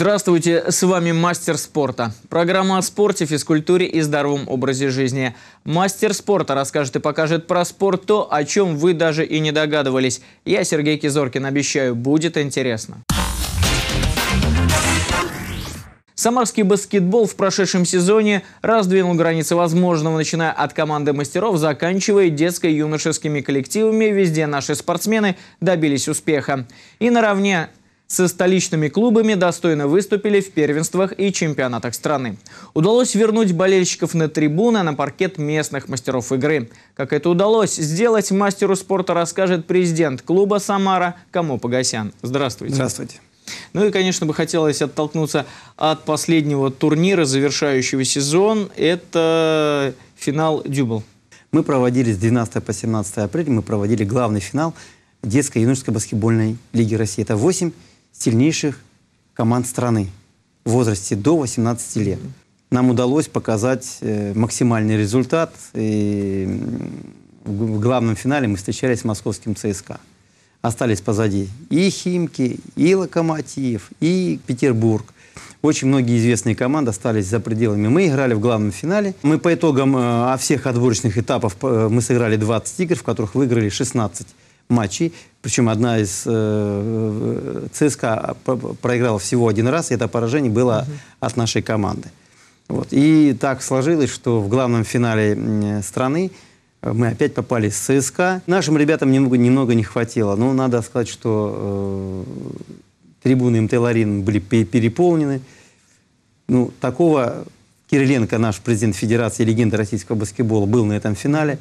Здравствуйте, с вами Мастер спорта. Программа о спорте, физкультуре и здоровом образе жизни. Мастер спорта расскажет и покажет про спорт то, о чем вы даже и не догадывались. Я Сергей Кизоркин, обещаю, будет интересно. Самарский баскетбол в прошедшем сезоне раздвинул границы возможного, начиная от команды мастеров, заканчивая детско-юношескими коллективами. Везде наши спортсмены добились успеха. И наравне со столичными клубами достойно выступили в первенствах и чемпионатах страны. Удалось вернуть болельщиков на трибуны, а на паркет местных мастеров игры. Как это удалось сделать, мастеру спорта расскажет президент клуба «Самара» Камо Погосян. Здравствуйте. Здравствуйте. Ну и, конечно, бы хотелось оттолкнуться от последнего турнира, завершающего сезон. Это финал «Дюбл». Мы проводили с 12 по 17 апреля, мы проводили главный финал детской и юношеской баскетбольной лиги России. Это 8 сильнейших команд страны в возрасте до 18 лет. Нам удалось показать э, максимальный результат. И в главном финале мы встречались с московским ЦСКА. Остались позади и Химки, и Локомотив, и Петербург. Очень многие известные команды остались за пределами. Мы играли в главном финале. Мы по итогам э, всех отборочных этапов э, мы сыграли 20 игр, в которых выиграли 16 матчей. Причем одна из э, ЦСКА проиграл всего один раз, и это поражение было угу. от нашей команды. Вот. И так сложилось, что в главном финале э, страны э, мы опять попали с ЦСКА. Нашим ребятам немного, немного не хватило. Но надо сказать, что э, трибуны МТ Ларин были переполнены. Ну, такого Кириленко, наш президент Федерации, легенда российского баскетбола, был на этом финале.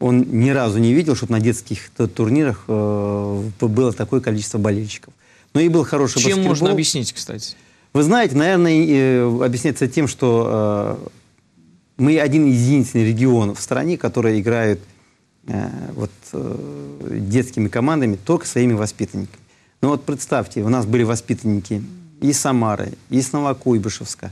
Он ни разу не видел, чтобы на детских турнирах э, было такое количество болельщиков. Но ну, и был хороший Чем баскетбол. можно объяснить, кстати? Вы знаете, наверное, э, объясняется тем, что э, мы один из единственных регионов в стране, который играет э, вот, детскими командами только своими воспитанниками. Ну вот представьте, у нас были воспитанники из Самары, из Новокуйбышевска,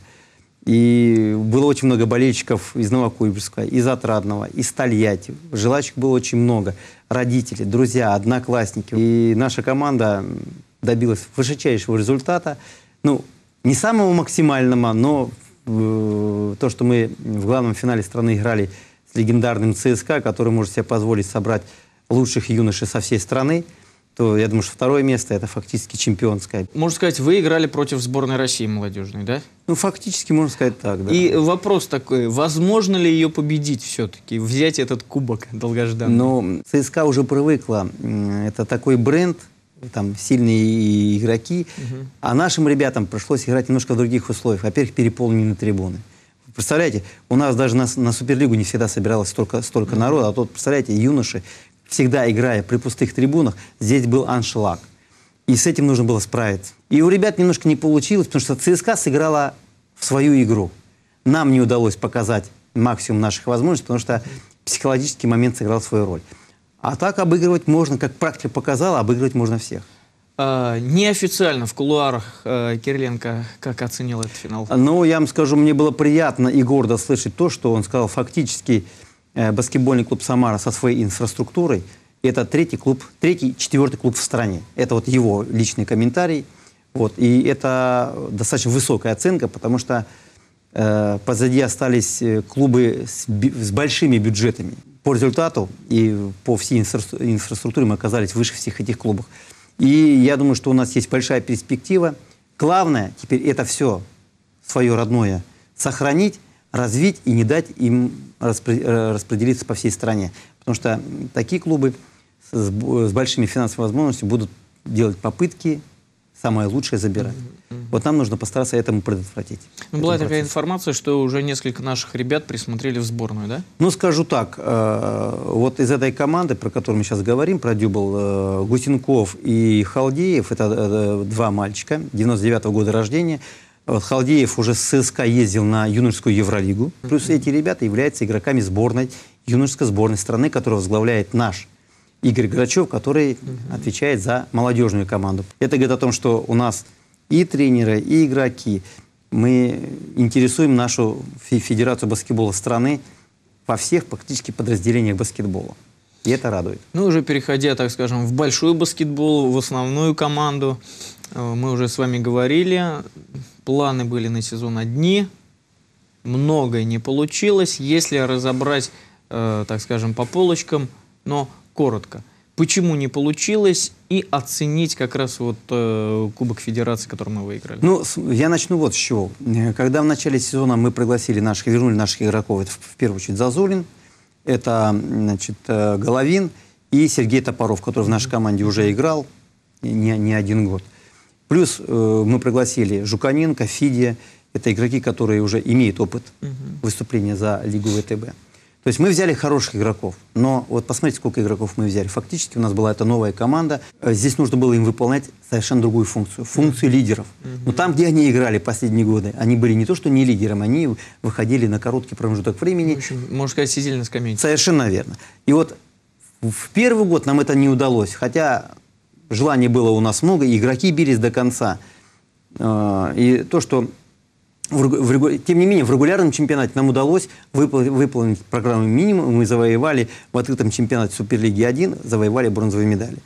и было очень много болельщиков из Новокуйбышевска, из Отрадного, из Тольятти. Желающих было очень много. Родители, друзья, одноклассники. И наша команда добилась высочайшего результата. Ну, не самого максимального, но э, то, что мы в главном финале страны играли с легендарным ЦСКА, который может себе позволить собрать лучших юношей со всей страны, то я думаю, что второе место это фактически чемпионское. Можно сказать, вы играли против сборной России молодежной, да? Ну, фактически можно сказать так, да. И вопрос такой, возможно ли ее победить все-таки, взять этот кубок долгожданный? Ну, ЦСКА уже привыкла, это такой бренд – там сильные игроки. Угу. А нашим ребятам пришлось играть немножко в других условиях. Во-первых, переполнены трибуны. Представляете, у нас даже на, на Суперлигу не всегда собиралось столько, столько угу. народа. А тут, представляете, юноши, всегда играя при пустых трибунах, здесь был аншлаг. И с этим нужно было справиться. И у ребят немножко не получилось, потому что ЦСКА сыграла в свою игру. Нам не удалось показать максимум наших возможностей, потому что психологический момент сыграл свою роль. А так обыгрывать можно, как практика показала, обыгрывать можно всех. А, неофициально в кулуарах а, Кириленко как оценил этот финал? Ну, я вам скажу, мне было приятно и гордо слышать то, что он сказал. Фактически э, баскетбольный клуб «Самара» со своей инфраструктурой – это третий клуб, третий, четвертый клуб в стране. Это вот его личный комментарий. Вот, и это достаточно высокая оценка, потому что э, позади остались э, клубы с, с большими бюджетами по результату и по всей инфраструктуре мы оказались выше всех этих клубов. И я думаю, что у нас есть большая перспектива. Главное теперь это все свое родное сохранить, развить и не дать им э, распределиться по всей стране. Потому что такие клубы с, с большими финансовыми возможностями будут делать попытки самое лучшее забирать. Mm-hmm. Вот нам нужно постараться этому предотвратить. Ну, была процессу. такая информация, что уже несколько наших ребят присмотрели в сборную, да? Ну, скажу так, э, вот из этой команды, про которую мы сейчас говорим, про Дюбл, э, Гусенков и Халдеев, это э, два мальчика 99-го года рождения, вот Халдеев уже с ССК ездил на юношескую Евролигу. Плюс эти ребята являются игроками сборной, юношеской сборной страны, которую возглавляет наш Игорь Грачев, который отвечает за молодежную команду. Это говорит о том, что у нас и тренеры, и игроки. Мы интересуем нашу Федерацию баскетбола страны во всех практически подразделениях баскетбола. И это радует. Ну, уже переходя, так скажем, в большой баскетбол, в основную команду, э, мы уже с вами говорили, планы были на сезон одни, многое не получилось. Если разобрать, э, так скажем, по полочкам, но коротко, почему не получилось и оценить как раз вот э, Кубок Федерации, который мы выиграли? Ну, я начну вот с чего. Э, когда в начале сезона мы пригласили наших, вернули наших игроков, это в первую очередь Зазулин, это, значит, э, Головин и Сергей Топоров, который в нашей команде уже играл не, не один год. Плюс э, мы пригласили Жуканенко, Фидия, это игроки, которые уже имеют опыт выступления за Лигу ВТБ. То есть мы взяли хороших игроков, но вот посмотрите, сколько игроков мы взяли. Фактически у нас была эта новая команда. Э, здесь нужно было им выполнять совершенно другую функцию, функцию лидеров. Но там, где они играли последние годы, они были не то, что не лидером, они выходили на короткий промежуток времени. В можно сказать, сидели на скамейке. Совершенно верно. И вот в первый год нам это не удалось, хотя желаний было у нас много, игроки бились до конца. Э, и то, что в, тем не менее, в регулярном чемпионате нам удалось выпол, выполнить программу минимум. Мы завоевали в открытом чемпионате Суперлиги 1, завоевали бронзовые медали.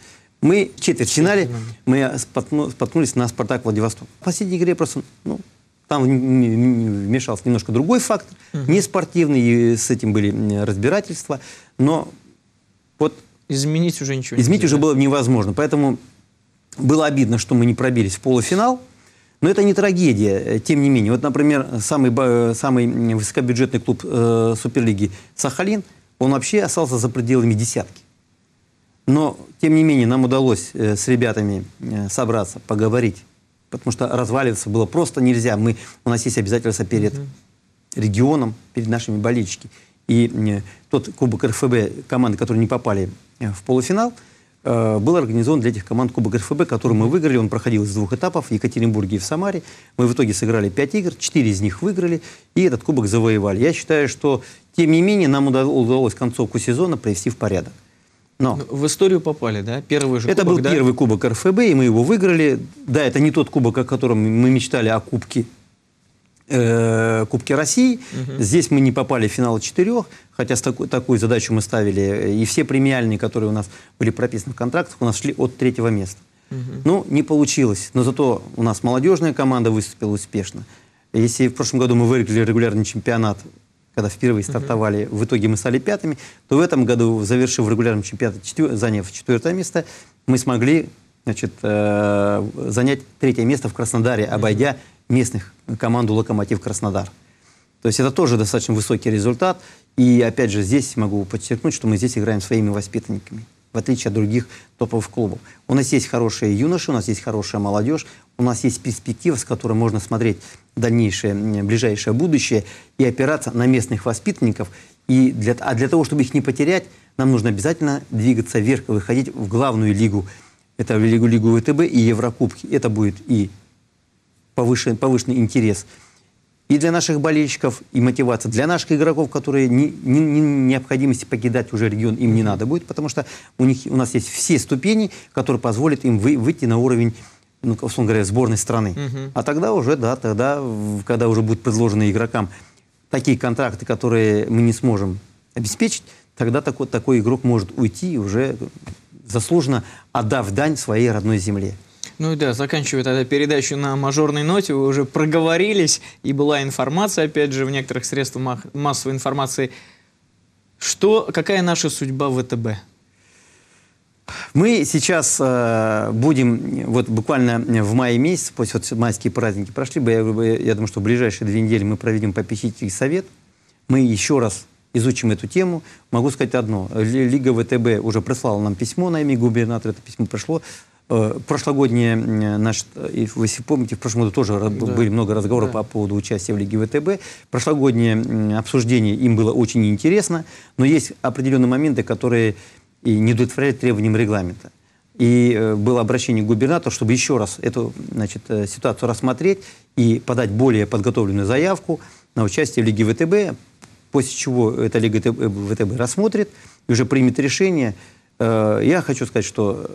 Мы четвертьфинале, мы а, споткнулись на «Спартак» Владивосток. В последней игре просто, ну, там вмешался немножко другой фактор, угу. не спортивный, и с этим были разбирательства, но вот... Изменить уже ничего Изменить нельзя. уже было невозможно, поэтому было обидно, что мы не пробились в полуфинал, но это не трагедия, э, тем не менее. Вот, например, самый, э, самый высокобюджетный клуб э, Суперлиги «Сахалин», он вообще остался за пределами десятки. Но, тем не менее, нам удалось э, с ребятами э, собраться, поговорить. Потому что разваливаться было просто нельзя. Мы, у нас есть обязательства перед регионом, перед нашими болельщиками. И э, тот кубок РФБ, команды, которые не попали э, в полуфинал – Э, был организован для этих команд Кубок РФБ, который мы выиграли. Он проходил из двух этапов в Екатеринбурге и в Самаре. Мы в итоге сыграли пять игр, четыре из них выиграли, и этот кубок завоевали. Я считаю, что, тем не менее, нам удалось концовку сезона привести в порядок. Но. Ну, в историю попали, да? Первый же Это кубок, был да? первый кубок РФБ, и мы его выиграли. Да, это не тот кубок, о котором мы мечтали, о кубке э, Кубке России. Угу. Здесь мы не попали в финал четырех, хотя с такой, такую задачу мы ставили. И все премиальные, которые у нас были прописаны в контрактах, у нас шли от третьего места. Угу. Ну, не получилось. Но зато у нас молодежная команда выступила успешно. Если в прошлом году мы выиграли регулярный чемпионат, когда впервые стартовали, угу. в итоге мы стали пятыми, то в этом году, завершив регулярный чемпионат, четвер... заняв четвертое место, мы смогли значит, э, занять третье место в Краснодаре, обойдя местных команду «Локомотив Краснодар». То есть это тоже достаточно высокий результат. И опять же, здесь могу подчеркнуть, что мы здесь играем своими воспитанниками, в отличие от других топовых клубов. У нас есть хорошие юноши, у нас есть хорошая молодежь, у нас есть перспектива, с которой можно смотреть дальнейшее, ближайшее будущее и опираться на местных воспитанников. И для, а для того, чтобы их не потерять, нам нужно обязательно двигаться вверх, выходить в главную лигу. Это Лигу, Лигу ВТБ и Еврокубки. Это будет и повышен, повышенный интерес и для наших болельщиков, и мотивация. Для наших игроков, которые не, не, не необходимости покидать уже регион, им не надо будет, потому что у, них, у нас есть все ступени, которые позволят им вы, выйти на уровень ну, условно говоря, сборной страны. Угу. А тогда уже, да, тогда, когда уже будут предложены игрокам такие контракты, которые мы не сможем обеспечить, тогда такой, такой игрок может уйти и уже э, заслуженно отдав дань своей родной земле. Ну да, заканчивая тогда передачу на мажорной ноте, вы уже проговорились, и была информация, опять же, в некоторых средствах массовой информации. Что, какая наша судьба в ВТБ? Мы сейчас э, будем, вот буквально в мае месяце, после вот майские праздники прошли, я, я думаю, что в ближайшие две недели мы проведем попечительский совет, мы еще раз изучим эту тему. Могу сказать одно. Лига ВТБ уже прислала нам письмо на имя губернатора, это письмо пришло Э, прошлогодние наш, если э, помните, в прошлом году тоже да. были много разговоров да. по поводу участия в Лиге ВТБ. Прошлогоднее обсуждение им было очень интересно, но есть определенные моменты, которые и не удовлетворяют требованиям регламента. И э, было обращение к губернатору, чтобы еще раз эту значит, ситуацию рассмотреть и подать более подготовленную заявку на участие в Лиге ВТБ, после чего эта Лига ВТБ рассмотрит и уже примет решение. Я хочу сказать, что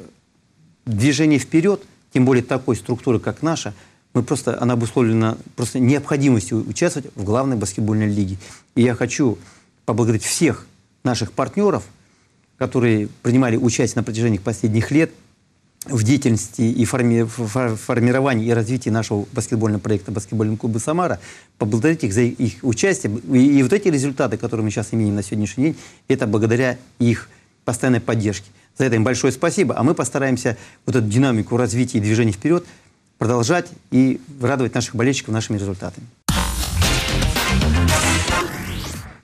движение вперед, тем более такой структуры, как наша, мы просто, она обусловлена просто необходимостью участвовать в главной баскетбольной лиге. И я хочу поблагодарить всех наших партнеров, которые принимали участие на протяжении последних лет в деятельности и форми, формировании и развитии нашего баскетбольного проекта «Баскетбольный клуб Самара», поблагодарить их за их участие. И, и вот эти результаты, которые мы сейчас имеем на сегодняшний день, это благодаря их постоянной поддержке. За это им большое спасибо. А мы постараемся вот эту динамику развития и движения вперед продолжать и радовать наших болельщиков нашими результатами.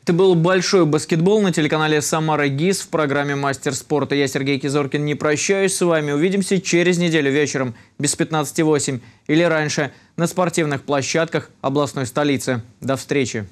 Это был большой баскетбол на телеканале «Самара ГИС» в программе «Мастер спорта». Я Сергей Кизоркин, не прощаюсь с вами. Увидимся через неделю вечером без 15.08 или раньше на спортивных площадках областной столицы. До встречи!